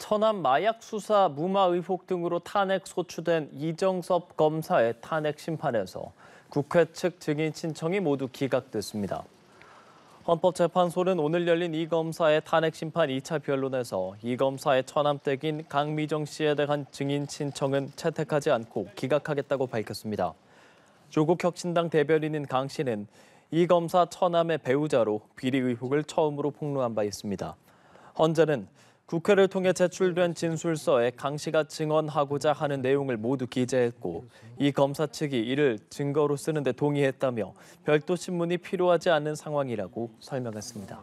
천안 마약 수사 무마 의혹 등으로 탄핵 소추된 이정섭 검사의 탄핵 심판에서 국회 측 증인 신청이 모두 기각됐습니다. 헌법재판소는 오늘 열린 이 검사의 탄핵 심판 2차 변론에서 이 검사의 처남댁인 강미정 씨에 대한 증인 신청은 채택하지 않고 기각하겠다고 밝혔습니다. 조국 혁신당 대변인인 강 씨는 이 검사 처남의 배우자로 비리 의혹을 처음으로 폭로한 바 있습니다. 헌재는 국회를 통해 제출된 진술서에 강 씨가 증언하고자 하는 내용을 모두 기재했고 이 검사 측이 이를 증거로 쓰는데 동의했다며 별도 신문이 필요하지 않은 상황이라고 설명했습니다.